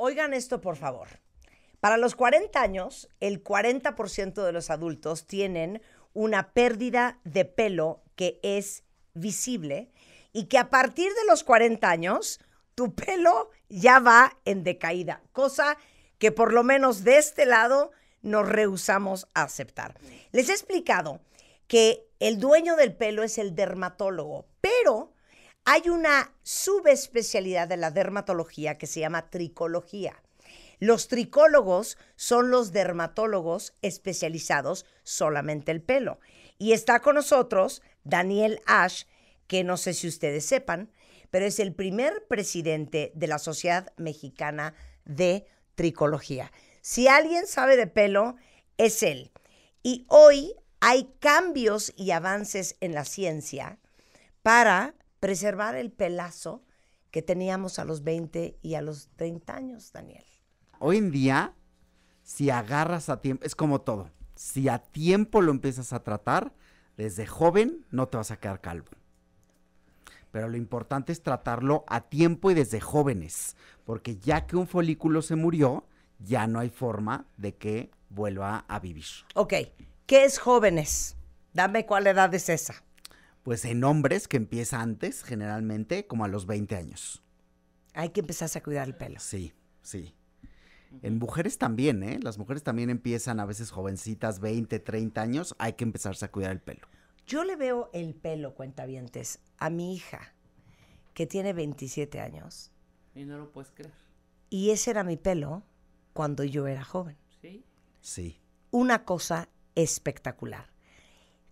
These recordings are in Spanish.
Oigan esto, por favor. Para los 40 años, el 40% de los adultos tienen una pérdida de pelo que es visible y que a partir de los 40 años tu pelo ya va en decaída, cosa que por lo menos de este lado nos rehusamos a aceptar. Les he explicado que el dueño del pelo es el dermatólogo, pero hay una subespecialidad de la dermatología que se llama tricología. Los tricólogos son los dermatólogos especializados solamente el pelo. Y está con nosotros Daniel Ash, que no sé si ustedes sepan, pero es el primer presidente de la Sociedad Mexicana de Tricología. Si alguien sabe de pelo, es él. Y hoy hay cambios y avances en la ciencia para preservar el pelazo que teníamos a los 20 y a los 30 años, Daniel. Hoy en día, si agarras a tiempo, es como todo, si a tiempo lo empiezas a tratar, desde joven no te vas a quedar calvo. Pero lo importante es tratarlo a tiempo y desde jóvenes, porque ya que un folículo se murió, ya no hay forma de que vuelva a vivir. Ok, ¿qué es jóvenes? Dame cuál edad es esa pues en hombres que empieza antes, generalmente, como a los 20 años. Hay que empezar a cuidar el pelo. Sí, sí. En mujeres también, ¿eh? Las mujeres también empiezan a veces jovencitas, 20, 30 años, hay que empezarse a cuidar el pelo. Yo le veo el pelo, cuentavientes, a mi hija, que tiene 27 años. Y no lo puedes creer. Y ese era mi pelo cuando yo era joven. Sí. Sí. Una cosa espectacular.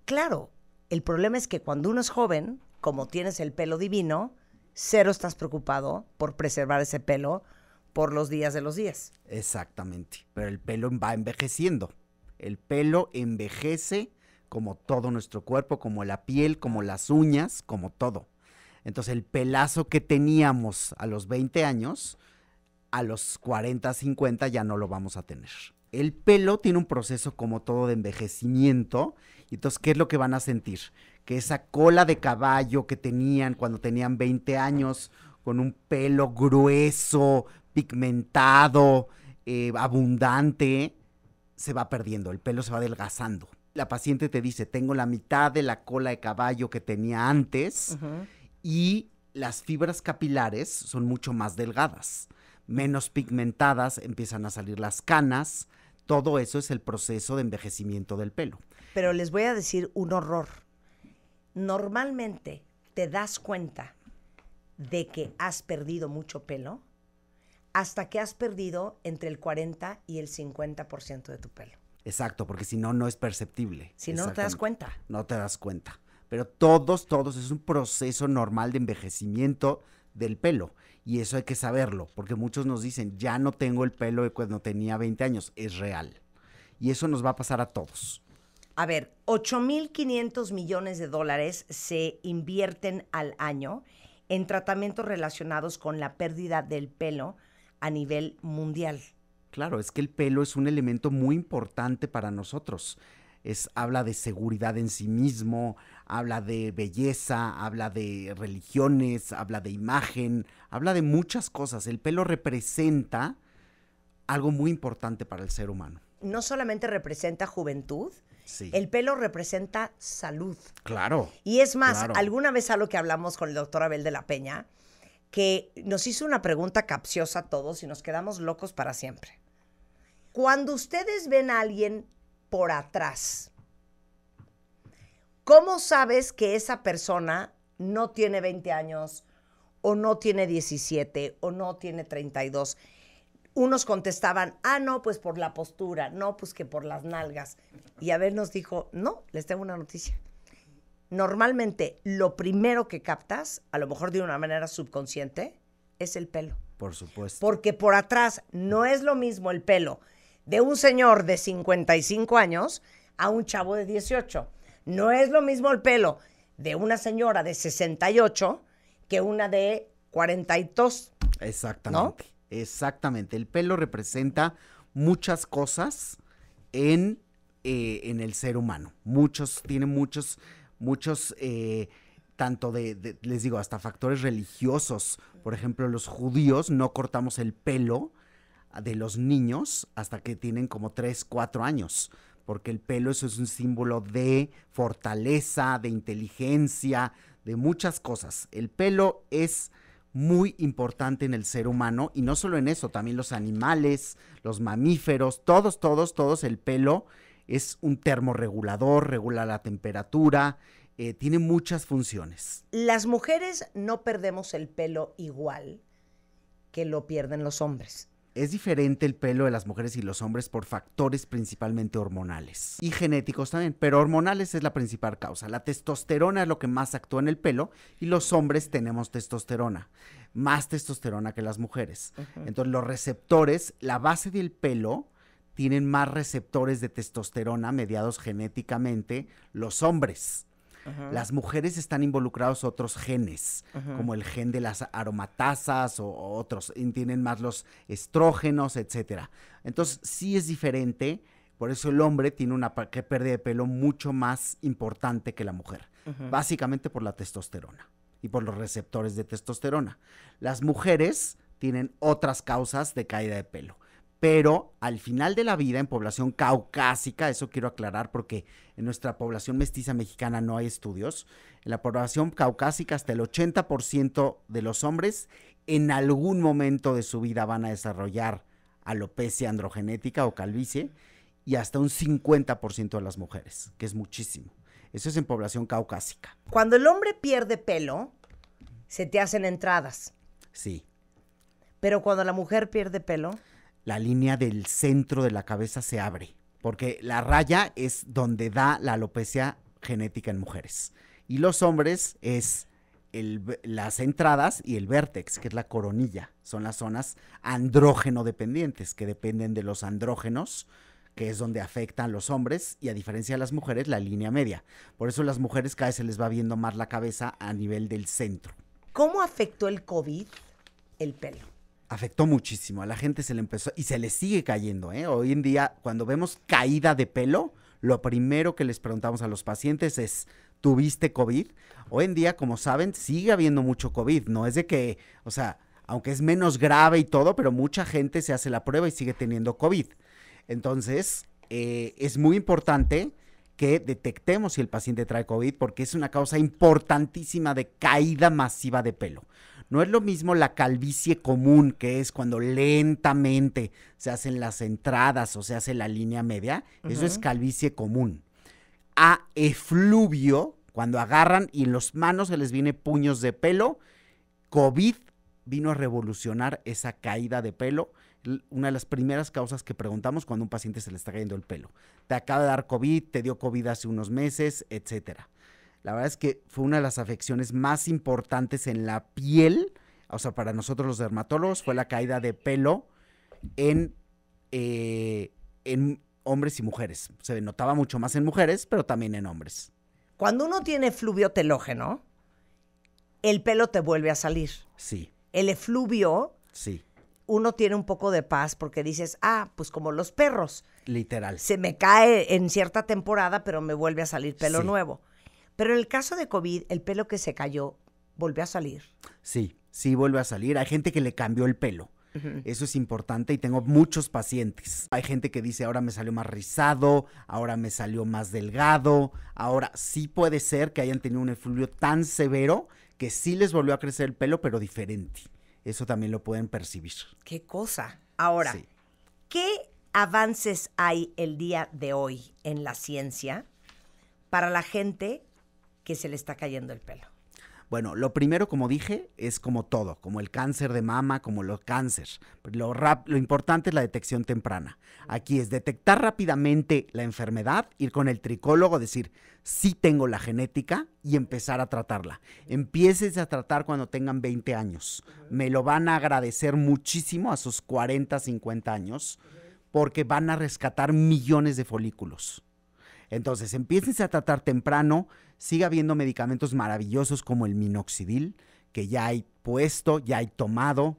Claro, el problema es que cuando uno es joven, como tienes el pelo divino, cero estás preocupado por preservar ese pelo por los días de los días. Exactamente, pero el pelo va envejeciendo. El pelo envejece como todo nuestro cuerpo, como la piel, como las uñas, como todo. Entonces el pelazo que teníamos a los 20 años, a los 40, 50 ya no lo vamos a tener el pelo tiene un proceso como todo de envejecimiento. Y entonces, ¿qué es lo que van a sentir? Que esa cola de caballo que tenían cuando tenían 20 años, con un pelo grueso, pigmentado, eh, abundante, se va perdiendo, el pelo se va adelgazando. La paciente te dice, tengo la mitad de la cola de caballo que tenía antes y las fibras capilares son mucho más delgadas, menos pigmentadas, empiezan a salir las canas, todo eso es el proceso de envejecimiento del pelo. Pero les voy a decir un horror. Normalmente te das cuenta de que has perdido mucho pelo hasta que has perdido entre el 40 y el 50% de tu pelo. Exacto, porque si no, no es perceptible. Si no, no te das cuenta. No te das cuenta. Pero todos, todos, es un proceso normal de envejecimiento del pelo. Y eso hay que saberlo, porque muchos nos dicen, ya no tengo el pelo de cuando tenía 20 años. Es real. Y eso nos va a pasar a todos. A ver, 8.500 millones de dólares se invierten al año en tratamientos relacionados con la pérdida del pelo a nivel mundial. Claro, es que el pelo es un elemento muy importante para nosotros. Es, habla de seguridad en sí mismo, habla de belleza, habla de religiones, habla de imagen, habla de muchas cosas. El pelo representa algo muy importante para el ser humano. No solamente representa juventud, Sí. El pelo representa salud. Claro. Y es más, alguna vez algo que hablamos con el doctor Abel de la Peña, que nos hizo una pregunta capciosa a todos y nos quedamos locos para siempre. Cuando ustedes ven a alguien por atrás, ¿Cómo sabes que esa persona no tiene 20 años o no tiene 17 o no tiene 32? Unos contestaban, ah, no, pues por la postura, no, pues que por las nalgas. Y a ver nos dijo, no, les tengo una noticia. Normalmente lo primero que captas, a lo mejor de una manera subconsciente, es el pelo. Por supuesto. Porque por atrás no es lo mismo el pelo de un señor de 55 años a un chavo de 18. No es lo mismo el pelo de una señora de 68 que una de 42. Exactamente. Exactamente. El pelo representa muchas cosas en, eh, en el ser humano. Muchos, tiene muchos, muchos, eh, tanto de, de, les digo, hasta factores religiosos. Por ejemplo, los judíos no cortamos el pelo de los niños hasta que tienen como 3, 4 años porque el pelo eso es un símbolo de fortaleza, de inteligencia, de muchas cosas. El pelo es muy importante en el ser humano y no solo en eso, también los animales, los mamíferos, todos, todos, todos, el pelo es un termorregulador, regula la temperatura, eh, tiene muchas funciones. Las mujeres no perdemos el pelo igual que lo pierden los hombres es diferente el pelo de las mujeres y los hombres por factores principalmente hormonales y genéticos también, pero hormonales es la principal causa. La testosterona es lo que más actúa en el pelo y los hombres tenemos testosterona, más testosterona que las mujeres. Entonces los receptores, la base del pelo tienen más receptores de testosterona mediados genéticamente los hombres. Las mujeres están involucrados otros genes, como el gen de las aromatasas o, otros, tienen más los estrógenos, etcétera. Entonces, sí es diferente, por eso el hombre tiene una pérdida de pelo mucho más importante que la mujer, básicamente por la testosterona y por los receptores de testosterona. Las mujeres tienen otras causas de caída de pelo pero al final de la vida en población caucásica, eso quiero aclarar porque en nuestra población mestiza mexicana no hay estudios, en la población caucásica hasta el 80% de los hombres en algún momento de su vida van a desarrollar alopecia androgenética o calvicie y hasta un 50% de las mujeres, que es muchísimo. Eso es en población caucásica. Cuando el hombre pierde pelo, se te hacen entradas. Sí. Pero cuando la mujer pierde pelo la línea del centro de la cabeza se abre, porque la raya es donde da la alopecia genética en mujeres. Y los hombres es las entradas y el vértex, que es la coronilla. Son las zonas andrógeno dependientes, que dependen de los andrógenos, que es donde afectan los hombres, y a diferencia de las mujeres, la línea media. Por eso las mujeres cada vez se les va viendo más la cabeza a nivel del centro. ¿Cómo afectó el COVID el pelo? afectó muchísimo. A la gente se le empezó y se le sigue cayendo. ¿eh? Hoy en día, cuando vemos caída de pelo, lo primero que les preguntamos a los pacientes es, ¿tuviste COVID? Hoy en día, como saben, sigue habiendo mucho COVID. No es de que, o sea, aunque es menos grave y todo, pero mucha gente se hace la prueba y sigue teniendo COVID. Entonces, eh, es muy importante que detectemos si el paciente trae COVID porque es una causa importantísima de caída masiva de pelo. No es lo mismo la calvicie común, que es cuando lentamente se hacen las entradas o se hace la línea media. Eso es calvicie común. A efluvio, cuando agarran y en las manos se les viene puños de pelo, COVID vino a revolucionar esa caída de pelo una de las primeras causas que preguntamos cuando un paciente se le está cayendo el pelo. Te acaba de dar COVID, te dio COVID hace unos meses, etcétera. La verdad es que fue una de las afecciones más importantes en la piel, o sea, para nosotros los dermatólogos, fue la caída de pelo en, eh, en hombres y mujeres. Se notaba mucho más en mujeres, pero también en hombres. Cuando uno tiene fluvio telógeno, el pelo te vuelve a salir. Sí. El efluvio. Sí. Uno tiene un poco de paz porque dices, ah, pues como los perros. Literal. Se me cae en cierta temporada, pero me vuelve a salir pelo nuevo. Pero en el caso de COVID, el pelo que se cayó volvió a salir. Sí, sí vuelve a salir. Hay gente que le cambió el pelo. Eso es importante y tengo muchos pacientes. Hay gente que dice, ahora me salió más rizado, ahora me salió más delgado, ahora sí puede ser que hayan tenido un efluvio tan severo que sí les volvió a crecer el pelo, pero diferente. Eso también lo pueden percibir. Qué cosa. Ahora, ¿qué avances hay el día de hoy en la ciencia para la gente que se le está cayendo el pelo? Bueno, lo primero, como dije, es como todo, como el cáncer de mama, como los cánceres. Lo, lo importante es la detección temprana. Aquí es detectar rápidamente la enfermedad, ir con el tricólogo, decir, sí tengo la genética y empezar a tratarla. Empieces a tratar cuando tengan 20 años. Me lo van a agradecer muchísimo a sus 40, 50 años, porque van a rescatar millones de folículos. Entonces, empiecen a tratar temprano, siga habiendo medicamentos maravillosos como el minoxidil, que ya hay puesto, ya hay tomado,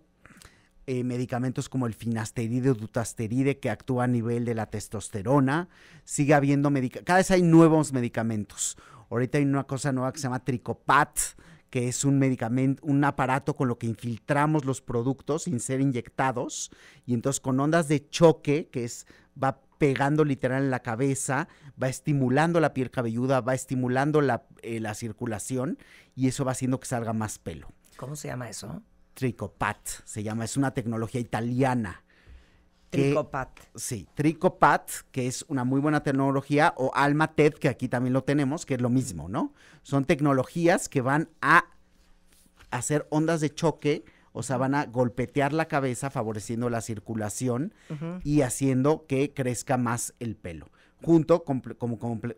eh, medicamentos como el finasteride o dutasteride que actúa a nivel de la testosterona, sigue habiendo medicamentos, cada vez hay nuevos medicamentos. Ahorita hay una cosa nueva que se llama tricopat, que es un medicamento, un aparato con lo que infiltramos los productos sin ser inyectados y entonces con ondas de choque, que es va pegando literal en la cabeza, va estimulando la piel cabelluda, va estimulando eh, la, circulación y eso va haciendo que salga más pelo. ¿Cómo se llama eso? Tricopat, se llama, es una tecnología italiana. tricopat. Sí, Tricopat, que es una muy buena tecnología, o Alma que aquí también lo tenemos, que es lo mismo, ¿no? Son tecnologías que van a hacer ondas de choque o sea, van a golpetear la cabeza favoreciendo la circulación y haciendo que crezca más el pelo. Junto con,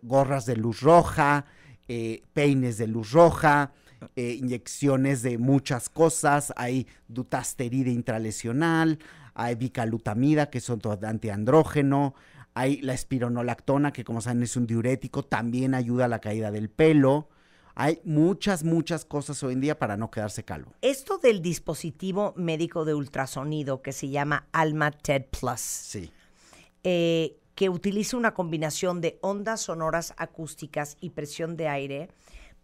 gorras de luz roja, eh, peines de luz roja, eh, inyecciones de muchas cosas. Hay dutasterida intralesional, hay bicalutamida, que son antiandrógeno. Hay la espironolactona, que como saben es un diurético, también ayuda a la caída del pelo. Hay muchas, muchas cosas hoy en día para no quedarse calvo. Esto del dispositivo médico de ultrasonido que se llama AlmaTED+, Plus. Sí. Eh, que utiliza una combinación de ondas sonoras acústicas y presión de aire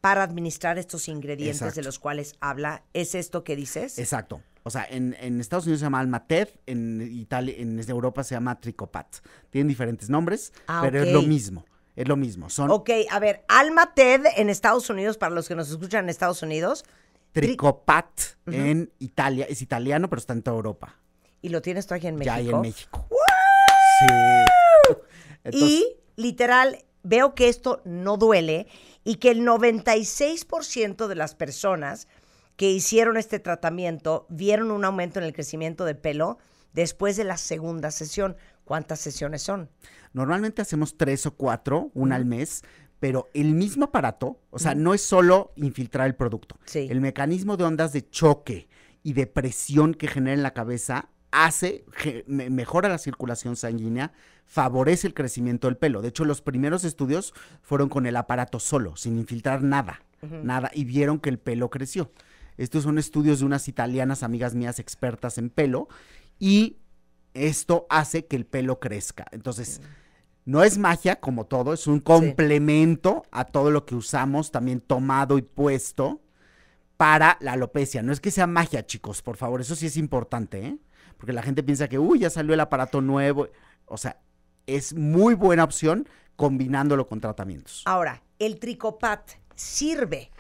para administrar estos ingredientes de los cuales habla. ¿Es esto que dices? Exacto. O sea, en, Estados Unidos se llama Almated, en Italia, en Europa se llama Tricopat. Tienen diferentes nombres, ah, pero es lo mismo. Es lo mismo. Son ok, a ver, Alma TED en Estados Unidos, para los que nos escuchan en Estados Unidos. Tricopat en Italia. Es italiano, pero está en toda Europa. ¿Y lo tienes tú aquí en México? Ya en México. Sí. y literal, veo que esto no duele y que el 96% de las personas que hicieron este tratamiento vieron un aumento en el crecimiento de pelo después de la segunda sesión. ¿Cuántas sesiones son? Normalmente hacemos tres o cuatro, una al mes, pero el mismo aparato, o sea, no es solo infiltrar el producto. Sí. El mecanismo de ondas de choque y de presión que genera en la cabeza hace, mejora la circulación sanguínea, favorece el crecimiento del pelo. De hecho, los primeros estudios fueron con el aparato solo, sin infiltrar nada, nada, y vieron que el pelo creció. Estos son estudios de unas italianas amigas mías expertas en pelo, y esto hace que el pelo crezca. Entonces, no es magia como todo, es un complemento a todo lo que usamos también tomado y puesto para la alopecia. No es que sea magia, chicos, por favor, eso sí es importante, ¿eh? Porque la gente piensa que, uy, ya salió el aparato nuevo. O sea, es muy buena opción combinándolo con tratamientos. Ahora, el tricopat sirve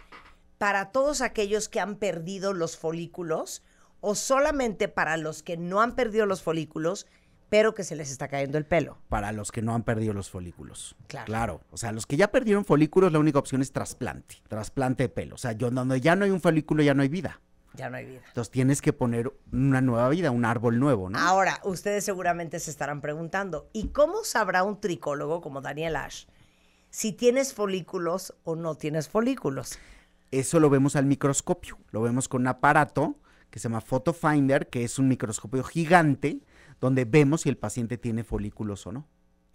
para todos aquellos que han perdido los folículos o solamente para los que no han perdido los folículos, pero que se les está cayendo el pelo. Para los que no han perdido los folículos. Claro. Claro. O sea, los que ya perdieron folículos, la única opción es trasplante. Trasplante de pelo. O sea, yo, donde ya no hay un folículo, ya no hay vida. Ya no hay vida. Entonces tienes que poner una nueva vida, un árbol nuevo, ¿no? Ahora, ustedes seguramente se estarán preguntando, ¿y cómo sabrá un tricólogo como Daniel Ash si tienes folículos o no tienes folículos? Eso lo vemos al microscopio, lo vemos con un aparato que se llama Photo que es un microscopio gigante donde vemos si el paciente tiene folículos o no.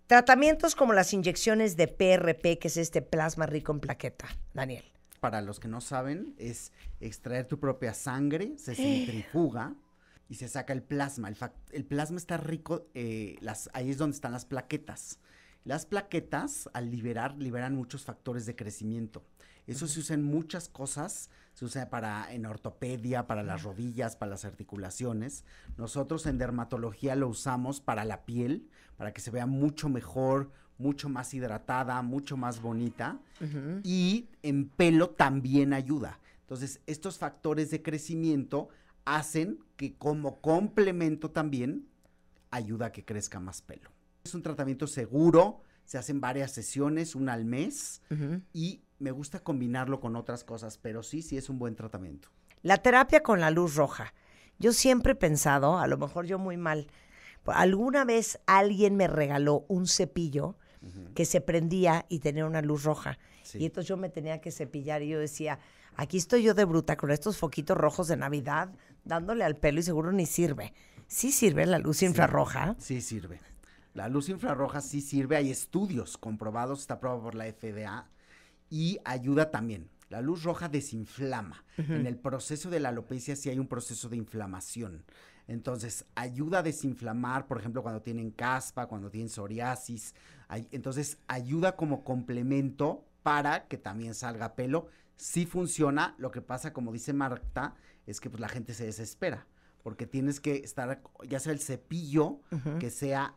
Tratamientos como las inyecciones de PRP, que es este plasma rico en plaqueta, Daniel. Para los que no saben, es extraer tu propia sangre, se eh. centrifuga y se saca el plasma. El, plasma está rico, eh, ahí es donde están las plaquetas. Las plaquetas, al liberar, liberan muchos factores de crecimiento. Eso se usa en muchas cosas, se usa para en ortopedia, para las rodillas, para las articulaciones. Nosotros en dermatología lo usamos para la piel, para que se vea mucho mejor, mucho más hidratada, mucho más bonita. Y en pelo también ayuda. Entonces, estos factores de crecimiento hacen que como complemento también ayuda a que crezca más pelo. Es un tratamiento seguro, se hacen varias sesiones, una al mes, y me gusta combinarlo con otras cosas, pero sí, sí es un buen tratamiento. La terapia con la luz roja. Yo siempre he pensado, a lo mejor yo muy mal, alguna vez alguien me regaló un cepillo que se prendía y tenía una luz roja. Y entonces yo me tenía que cepillar y yo decía, aquí estoy yo de bruta con estos foquitos rojos de Navidad dándole al pelo y seguro ni sirve. ¿Sí sirve la luz infrarroja? Sí, sirve. La luz infrarroja sí sirve. Hay estudios comprobados, está probado por la FDA, y ayuda también. La luz roja desinflama. En el proceso de la alopecia sí hay un proceso de inflamación. Entonces, ayuda a desinflamar, por ejemplo, cuando tienen caspa, cuando tienen psoriasis. entonces, ayuda como complemento para que también salga pelo. Sí funciona. Lo que pasa, como dice Marta, es que pues, la gente se desespera. Porque tienes que estar, ya sea el cepillo, que sea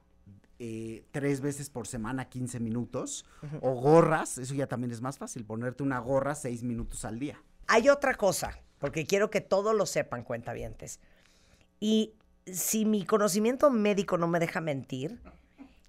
eh, tres veces por semana 15 minutos, o gorras, eso ya también es más fácil, ponerte una gorra seis minutos al día. Hay otra cosa, porque quiero que todos lo sepan, cuentavientes. Y si mi conocimiento médico no me deja mentir,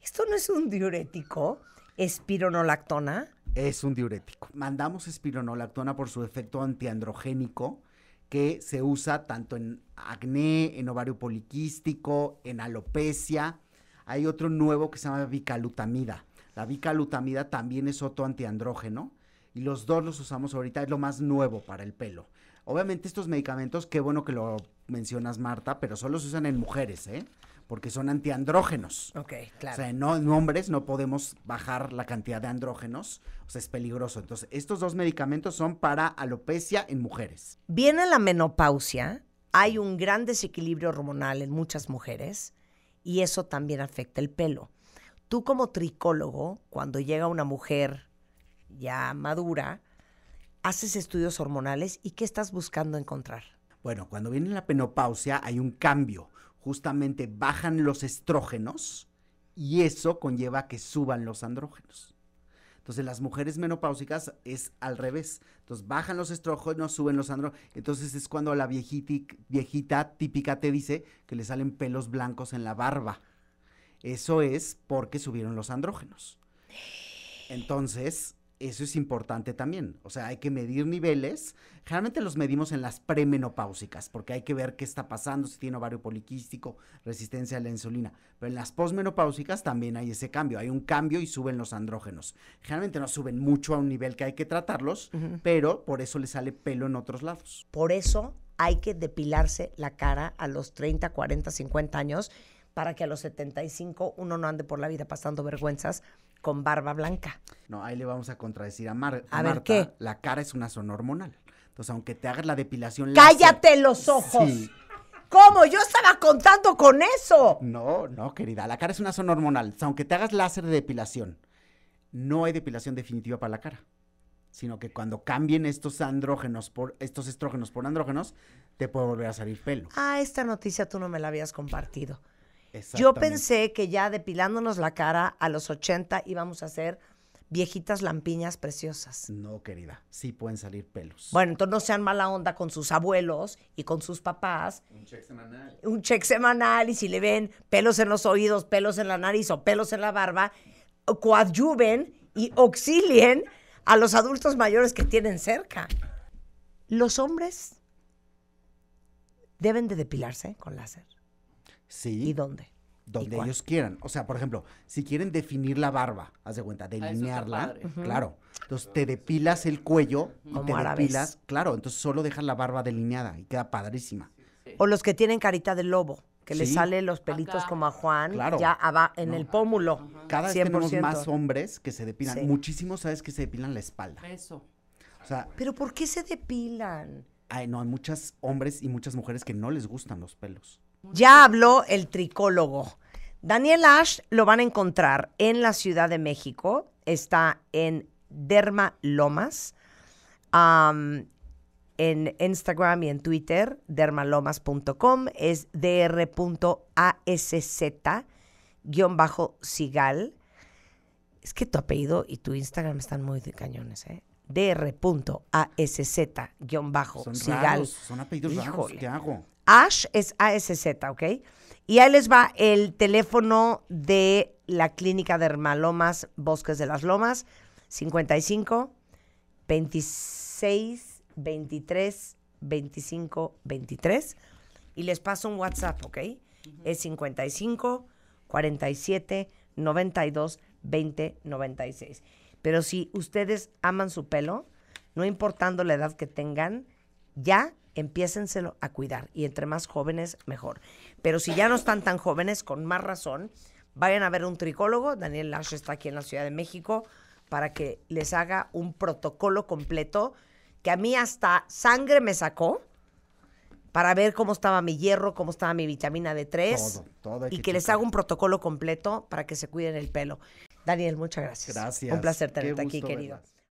¿esto no es un diurético? ¿Espironolactona? Es un diurético. Mandamos espironolactona por su efecto antiandrogénico que se usa tanto en acné, en ovario poliquístico, en alopecia hay otro nuevo que se llama bicalutamida. La bicalutamida también es otro antiandrógeno y los dos los usamos ahorita, es lo más nuevo para el pelo. Obviamente estos medicamentos, qué bueno que lo mencionas Marta, pero solo se usan en mujeres, ¿eh? Porque son antiandrógenos. Ok, claro. O sea, no, en hombres no podemos bajar la cantidad de andrógenos, o sea, es peligroso. Entonces, estos dos medicamentos son para alopecia en mujeres. Viene la menopausia, hay un gran desequilibrio hormonal en muchas mujeres y eso también afecta el pelo. Tú como tricólogo, cuando llega una mujer ya madura, haces estudios hormonales y qué estás buscando encontrar. Bueno, cuando viene la penopausia hay un cambio. Justamente bajan los estrógenos y eso conlleva que suban los andrógenos. Entonces las mujeres menopáusicas es al revés. Entonces bajan los estrógenos, suben los andrógenos. Entonces es cuando la viejita, viejita típica te dice que le salen pelos blancos en la barba. Eso es porque subieron los andrógenos. Entonces, eso es importante también. O sea, hay que medir niveles. Generalmente los medimos en las premenopáusicas, porque hay que ver qué está pasando, si tiene ovario poliquístico, resistencia a la insulina. Pero en las posmenopáusicas también hay ese cambio. Hay un cambio y suben los andrógenos. Generalmente no suben mucho a un nivel que hay que tratarlos, pero por eso le sale pelo en otros lados. Por eso hay que depilarse la cara a los 30, 40, 50 años para que a los 75 uno no ande por la vida pasando vergüenzas con barba blanca. No, ahí le vamos a contradecir a, Mar a, ver, ¿qué? La cara es una zona hormonal. Entonces, aunque te hagas la depilación... ¡Cállate los ojos! ¿Cómo? Yo estaba contando con eso. No, no, querida. La cara es una zona hormonal. Aunque te hagas láser de depilación, no hay depilación definitiva para la cara. Sino que cuando cambien estos andrógenos por estos estrógenos por andrógenos, te puede volver a salir pelo. Ah, esta noticia tú no me la habías compartido. Yo pensé que ya depilándonos la cara a los 80 íbamos a ser viejitas lampiñas preciosas. No, querida, sí pueden salir pelos. Bueno, entonces no sean mala onda con sus abuelos y con sus papás. Un check semanal. Un check semanal y si le ven pelos en los oídos, pelos en la nariz o pelos en la barba, coadyuven y auxilien a los adultos mayores que tienen cerca. Los hombres deben de depilarse con láser. Sí. ¿Y dónde? Donde ellos quieran. O sea, por ejemplo, si quieren definir la barba, haz de cuenta, ah, delinearla, claro. Entonces te depilas el cuello y te depilas, claro, entonces solo dejas la barba delineada y queda padrísima. O los que tienen carita de lobo que le sale los pelitos como a Juan, claro. ya va en el pómulo. Cada vez tenemos más hombres que se depilan. Muchísimos sabes que se depilan la espalda. Eso. Pero ¿por qué se depilan? Ay, no, hay muchos hombres y muchas mujeres que no les gustan los pelos. Ya habló el tricólogo. Daniel Ash lo van a encontrar en la Ciudad de México. Está en Derma Lomas. en Instagram y en Twitter, dermalomas.com, es dr.asz-sigal. Es que tu apellido y tu Instagram están muy de cañones, ¿eh? dr.asz-sigal. Son, son apellidos ¿qué hago? Ash es ASZ, ¿ok? Y ahí les va el teléfono de la Clínica de hermalomas Bosques de las Lomas, 55 26 23 25 23. Y les paso un WhatsApp, ¿ok? Es 55 47 92 20 96. Pero si ustedes aman su pelo, no importando la edad que tengan, ya empiécenselo a cuidar y entre más jóvenes mejor. Pero si ya no están tan jóvenes, con más razón, vayan a ver un tricólogo, Daniel Lash está aquí en la Ciudad de México, para que les haga un protocolo completo, que a mí hasta sangre me sacó para ver cómo estaba mi hierro, cómo estaba mi vitamina D3 todo, y que, les haga un protocolo completo para que se cuiden el pelo. Daniel, muchas gracias. Gracias. Un placer tenerte aquí, querido.